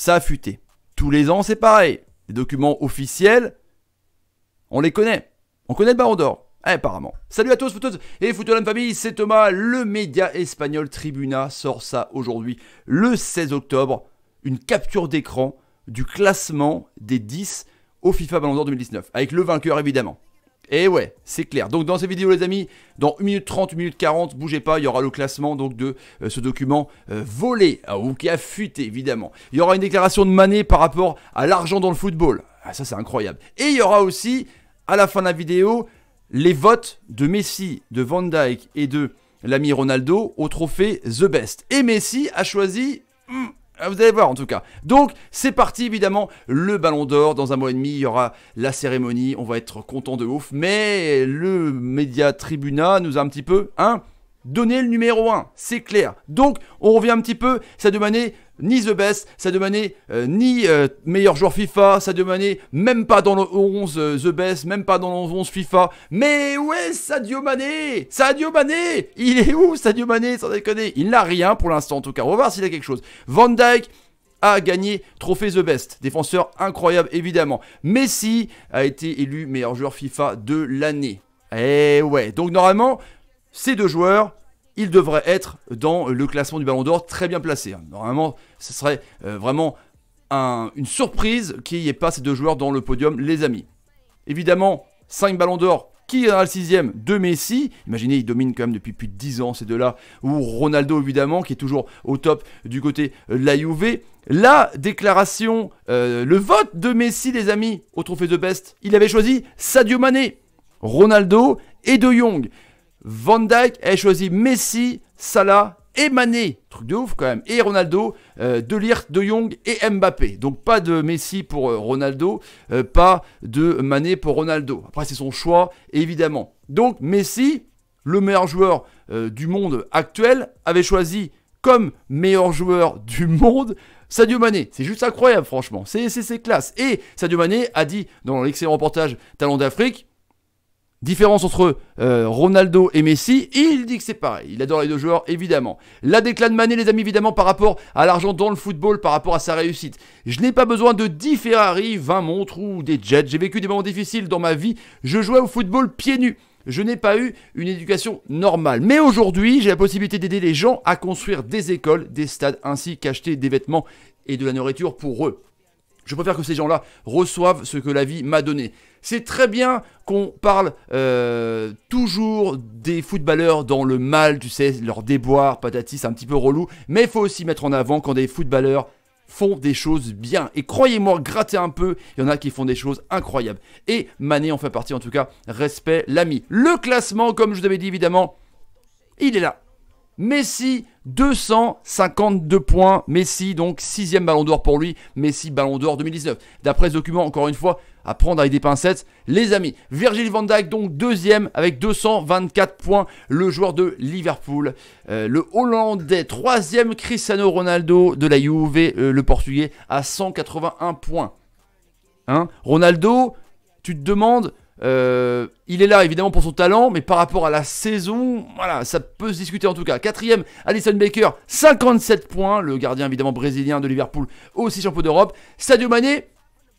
ça a futé, Tous les ans, c'est pareil. Les documents officiels, on les connaît. On connaît le Ballon d'or. Eh, apparemment. Salut à tous, photos et foutos de famille, c'est Thomas. Le média espagnol Tribuna sort ça aujourd'hui, le 16 octobre. Une capture d'écran du classement des 10 au FIFA Ballon d'Or 2019. Avec le vainqueur, évidemment. Et eh ouais, c'est clair. Donc dans cette vidéo, les amis, dans 1 minute 30, 1 minute 40, bougez pas, il y aura le classement donc de euh, ce document euh, volé, ah, ou qui a fuité évidemment. Il y aura une déclaration de Manet par rapport à l'argent dans le football. Ah, ça c'est incroyable. Et il y aura aussi, à la fin de la vidéo, les votes de Messi, de Van Dyke et de l'ami Ronaldo au trophée The Best. Et Messi a choisi... Hmm, ah, vous allez voir en tout cas. Donc c'est parti évidemment, le ballon d'or, dans un mois et demi il y aura la cérémonie, on va être content de ouf, mais le média tribuna nous a un petit peu, hein, donner le numéro 1, c'est clair. Donc, on revient un petit peu, ça demandait ni the best, ça demandait euh, ni euh, meilleur joueur FIFA, ça demandait même pas dans le 11 euh, the best, même pas dans le 11 FIFA. Mais ouais est Sadio Mané Sadio Mané Il est où Sadio Mané Sans déconner, il n'a rien pour l'instant en tout cas. On va voir s'il a quelque chose. Van Dyke a gagné Trophée The Best. Défenseur incroyable, évidemment. Messi a été élu meilleur joueur FIFA de l'année. Eh ouais, donc normalement, ces deux joueurs, ils devraient être dans le classement du Ballon d'Or très bien placés. Normalement, ce serait euh, vraiment une surprise qu'il n'y ait pas ces deux joueurs dans le podium, les amis. Évidemment, 5 Ballons d'Or. Qui est le sixième De Messi. Imaginez, il domine quand même depuis plus de 10 ans ces deux-là. Ou Ronaldo, évidemment, qui est toujours au top du côté de la Juve. La déclaration, euh, le vote de Messi, les amis, au Trophée de Best. Il avait choisi Sadio Mané, Ronaldo et De Jong. Van Dyke a choisi Messi, Salah et Mané. Truc de ouf quand même. Et Ronaldo, euh, De Ligt, De Jong et Mbappé. Donc pas de Messi pour euh, Ronaldo, euh, pas de Mané pour Ronaldo. Après c'est son choix évidemment. Donc Messi, le meilleur joueur du monde actuel, avait choisi comme meilleur joueur du monde Sadio Mané. C'est juste incroyable franchement. C'est classe. Et Sadio Mané a dit dans l'excellent reportage Talent d'Afrique, Différence entre euh, Ronaldo et Messi, il dit que c'est pareil. Il adore les deux joueurs, évidemment. La déclin de Mané, les amis, évidemment, par rapport à l'argent dans le football, par rapport à sa réussite. Je n'ai pas besoin de 10 Ferrari, 20 montres ou des jets. J'ai vécu des moments difficiles dans ma vie. Je jouais au football pieds nus. Je n'ai pas eu une éducation normale. Mais aujourd'hui, j'ai la possibilité d'aider les gens à construire des écoles, des stades, ainsi qu'acheter des vêtements et de la nourriture pour eux. Je préfère que ces gens-là reçoivent ce que la vie m'a donné. C'est très bien qu'on parle euh, toujours des footballeurs dans le mal, tu sais, leur déboire, patati, c'est un petit peu relou, mais il faut aussi mettre en avant quand des footballeurs font des choses bien. Et croyez-moi, grattez un peu, il y en a qui font des choses incroyables. Et Mané en fait partie en tout cas, respect l'ami. Le classement, comme je vous avais dit évidemment, il est là. Messi, 252 points. Messi, donc sixième ballon d'or pour lui. Messi, ballon d'or 2019. D'après ce document, encore une fois, à prendre avec des pincettes, les amis. Virgil van Dijk, donc deuxième avec 224 points. Le joueur de Liverpool. Euh, le Hollandais, troisième Cristiano Ronaldo de la Juve. Euh, le Portugais à 181 points. Hein, Ronaldo, tu te demandes euh, il est là évidemment pour son talent, mais par rapport à la saison, voilà, ça peut se discuter en tout cas. Quatrième, Alison Baker, 57 points, le gardien évidemment brésilien de Liverpool, aussi champion d'Europe. Sadio Mané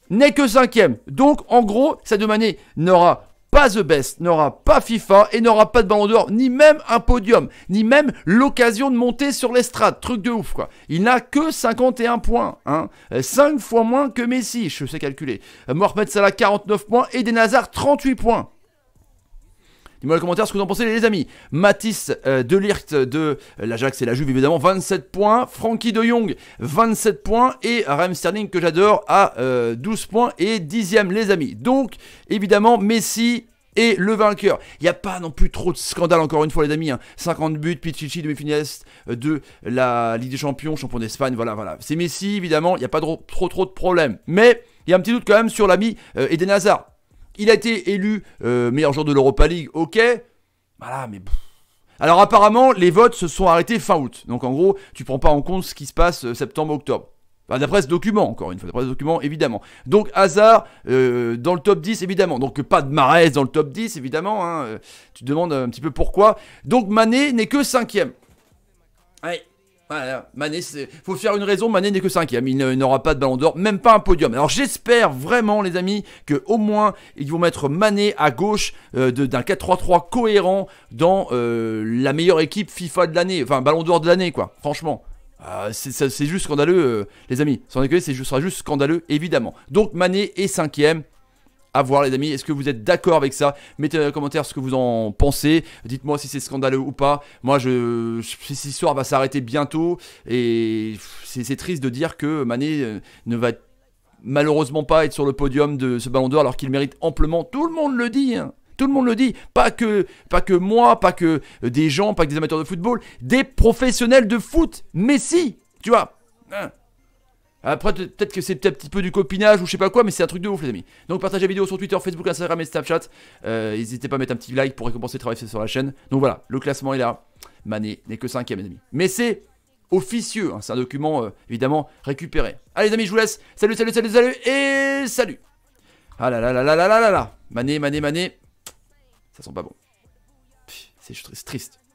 n'est que cinquième. Donc en gros, Sadio Mané n'aura The Best, n'aura pas FIFA et n'aura pas de ballon d'or, ni même un podium, ni même l'occasion de monter sur l'estrade. Truc de ouf, quoi. Il n'a que 51 points, hein. 5 euh, fois moins que Messi, je sais calculer. Euh, Mohamed Salah 49 points et Denazar 38 points. Dis-moi en commentaire ce que vous en pensez, les amis. Matisse euh, l'irt de euh, l'Ajax et la Juve, évidemment, 27 points. Frankie de Jong, 27 points. Et Rem Sterling, que j'adore, à 12 euh, points et 10 e les amis. Donc, évidemment, Messi, est le vainqueur. Il n'y a pas non plus trop de scandale, encore une fois, les amis. 50 hein. buts, Pichichi, demi-finaliste euh, de la Ligue des Champions, champion d'Espagne, voilà, voilà. C'est Messi, évidemment, il n'y a pas trop, trop de problèmes. Mais il y a un petit doute quand même sur l'ami Eden Hazard. Il a été élu euh, meilleur joueur de l'Europa League, ok. Voilà, mais... Alors apparemment, les votes se sont arrêtés fin août. Donc en gros, tu prends pas en compte ce qui se passe euh, septembre-octobre. d'après ce document, encore une fois, d'après ce document, évidemment. Donc hasard euh, dans le top 10, évidemment. Donc pas de Marès dans le top 10, évidemment. Hein. Tu te demandes un petit peu pourquoi. Donc Mané n'est que cinquième. Allez, voilà, Mané, faut faire une raison, Mané n'est que cinquième, il n'aura pas de ballon d'or, même pas un podium. Alors j'espère vraiment les amis que au moins ils vont mettre Mané à gauche euh, d'un 4-3-3 cohérent dans euh, la meilleure équipe FIFA de l'année, enfin ballon d'or de l'année quoi, franchement. Ah, c'est juste scandaleux euh, les amis, sans déconner, ce sera juste scandaleux évidemment. Donc Mané est cinquième, a voir les amis, est-ce que vous êtes d'accord avec ça Mettez dans commentaire ce que vous en pensez, dites-moi si c'est scandaleux ou pas. Moi, je, cette histoire va s'arrêter bientôt et c'est triste de dire que Mané euh, ne va malheureusement pas être sur le podium de ce ballon d'or alors qu'il mérite amplement, tout le monde le dit hein. tout le monde le dit, pas que, pas que moi, pas que euh, des gens, pas que des amateurs de football, des professionnels de foot, Messi, tu vois, hein. Après, peut-être que c'est peut-être un petit peu du copinage ou je sais pas quoi, mais c'est un truc de ouf, les amis. Donc, partagez la vidéo sur Twitter, Facebook, Instagram et Snapchat. Euh, n'hésitez pas à mettre un petit like pour récompenser le travail fait sur la chaîne. Donc voilà, le classement est là. Mané n'est que 5 les amis. Mais c'est officieux, hein, c'est un document euh, évidemment récupéré. Allez, les amis, je vous laisse. Salut, salut, salut, salut et salut. Ah là là là là là là là là. Mané, Mané, Mané. Ça sent pas bon. C'est triste.